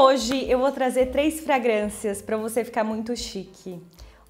hoje eu vou trazer três fragrâncias para você ficar muito chique.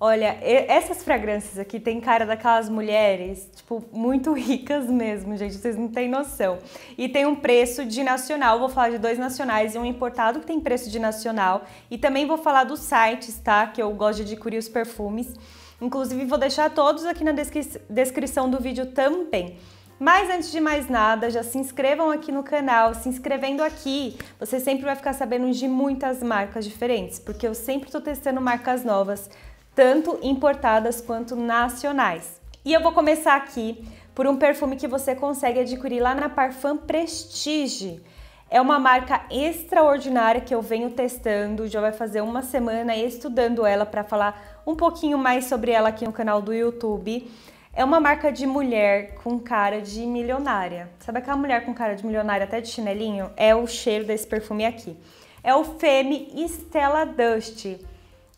Olha, essas fragrâncias aqui tem cara daquelas mulheres, tipo, muito ricas mesmo, gente, vocês não têm noção. E tem um preço de nacional, vou falar de dois nacionais e um importado que tem preço de nacional. E também vou falar dos sites, tá? Que eu gosto de adquirir os perfumes. Inclusive, vou deixar todos aqui na descri descrição do vídeo também. Mas antes de mais nada, já se inscrevam aqui no canal. Se inscrevendo aqui, você sempre vai ficar sabendo de muitas marcas diferentes, porque eu sempre estou testando marcas novas, tanto importadas quanto nacionais. E eu vou começar aqui por um perfume que você consegue adquirir lá na Parfum Prestige. É uma marca extraordinária que eu venho testando, já vai fazer uma semana estudando ela para falar um pouquinho mais sobre ela aqui no canal do YouTube. É uma marca de mulher com cara de milionária. Sabe aquela mulher com cara de milionária até de chinelinho? É o cheiro desse perfume aqui. É o Femme Stella Dust.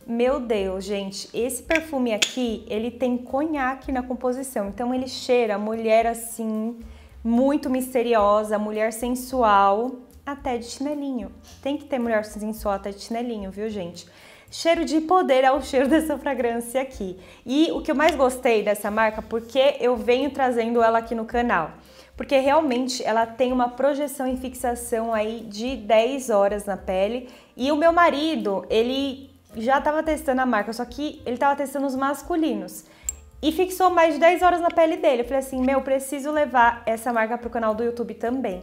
Meu Deus, gente, esse perfume aqui, ele tem conhaque na composição. Então ele cheira mulher assim, muito misteriosa, mulher sensual, até de chinelinho. Tem que ter mulher sensual até de chinelinho, viu, gente? cheiro de poder é o cheiro dessa fragrância aqui. E o que eu mais gostei dessa marca, porque eu venho trazendo ela aqui no canal, porque realmente ela tem uma projeção e fixação aí de 10 horas na pele. E o meu marido, ele já estava testando a marca, só que ele estava testando os masculinos. E fixou mais de 10 horas na pele dele. Eu falei assim, meu, preciso levar essa marca pro canal do YouTube também.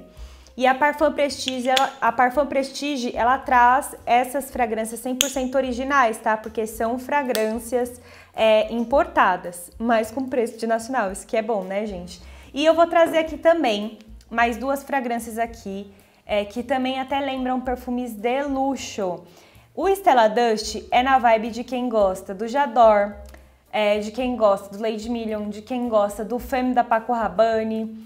E a Parfum Prestige, ela, a Parfum Prestige, ela traz essas fragrâncias 100% originais, tá? Porque são fragrâncias é, importadas, mas com preço de nacional, isso que é bom, né, gente? E eu vou trazer aqui também mais duas fragrâncias aqui, é, que também até lembram perfumes de luxo. O Stella Dust é na vibe de quem gosta do Jador, é, de quem gosta do Lady Million, de quem gosta do Femme da Paco Rabanne.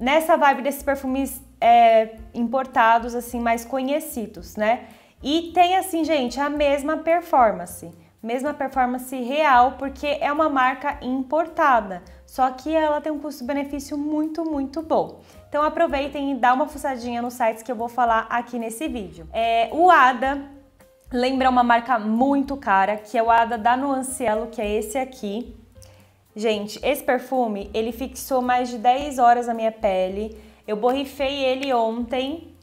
Nessa vibe desses perfumes é, importados assim mais conhecidos, né? E tem assim, gente, a mesma performance, mesma performance real, porque é uma marca importada, só que ela tem um custo-benefício muito, muito bom. Então aproveitem e dá uma fuçadinha nos sites que eu vou falar aqui nesse vídeo. É, o ADA lembra uma marca muito cara, que é o ADA da Nuancielo, que é esse aqui. Gente, esse perfume, ele fixou mais de 10 horas na minha pele, eu borrifei ele ontem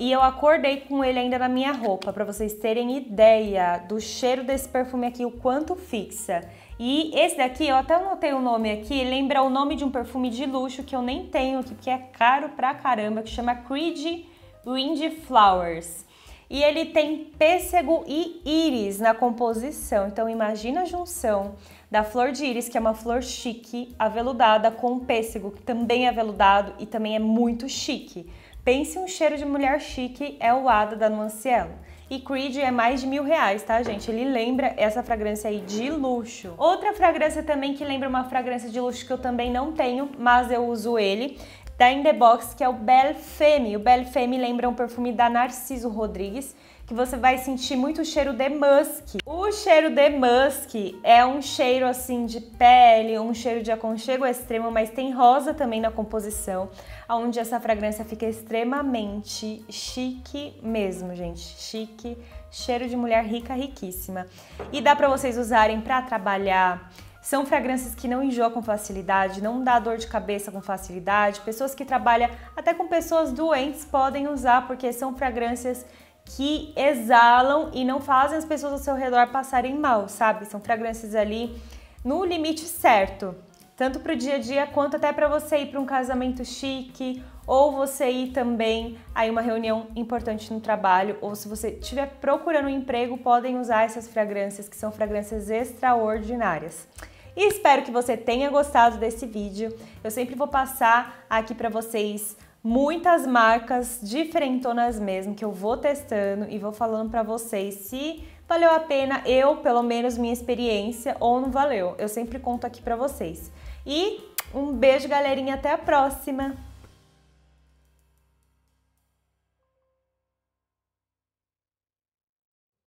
e eu acordei com ele ainda na minha roupa, para vocês terem ideia do cheiro desse perfume aqui, o quanto fixa. E esse daqui, eu até anotei o um nome aqui, lembra o nome de um perfume de luxo que eu nem tenho aqui, porque é caro pra caramba, que chama Creed Wind Flowers. E ele tem pêssego e íris na composição. Então imagina a junção da flor de íris, que é uma flor chique, aveludada, com pêssego, que também é aveludado e também é muito chique. Pense um cheiro de mulher chique é o Ada da Nuancielo. E Creed é mais de mil reais, tá, gente? Ele lembra essa fragrância aí de luxo. Outra fragrância também que lembra uma fragrância de luxo que eu também não tenho, mas eu uso ele, da In The Box, que é o Belle Femme. O Belle Femme lembra um perfume da Narciso Rodrigues, que você vai sentir muito o cheiro de musk. O cheiro de musk é um cheiro assim de pele, um cheiro de aconchego extremo, mas tem rosa também na composição, onde essa fragrância fica extremamente chique mesmo, gente. Chique, cheiro de mulher rica, riquíssima. E dá para vocês usarem para trabalhar são fragrâncias que não enjoam com facilidade, não dá dor de cabeça com facilidade. Pessoas que trabalham até com pessoas doentes podem usar porque são fragrâncias que exalam e não fazem as pessoas ao seu redor passarem mal, sabe? São fragrâncias ali no limite certo, tanto para o dia a dia quanto até para você ir para um casamento chique ou você ir também a uma reunião importante no trabalho, ou se você estiver procurando um emprego, podem usar essas fragrâncias, que são fragrâncias extraordinárias. E espero que você tenha gostado desse vídeo. Eu sempre vou passar aqui para vocês muitas marcas diferentonas mesmo que eu vou testando e vou falando para vocês se valeu a pena eu, pelo menos minha experiência ou não valeu. Eu sempre conto aqui para vocês. E um beijo, galerinha, até a próxima.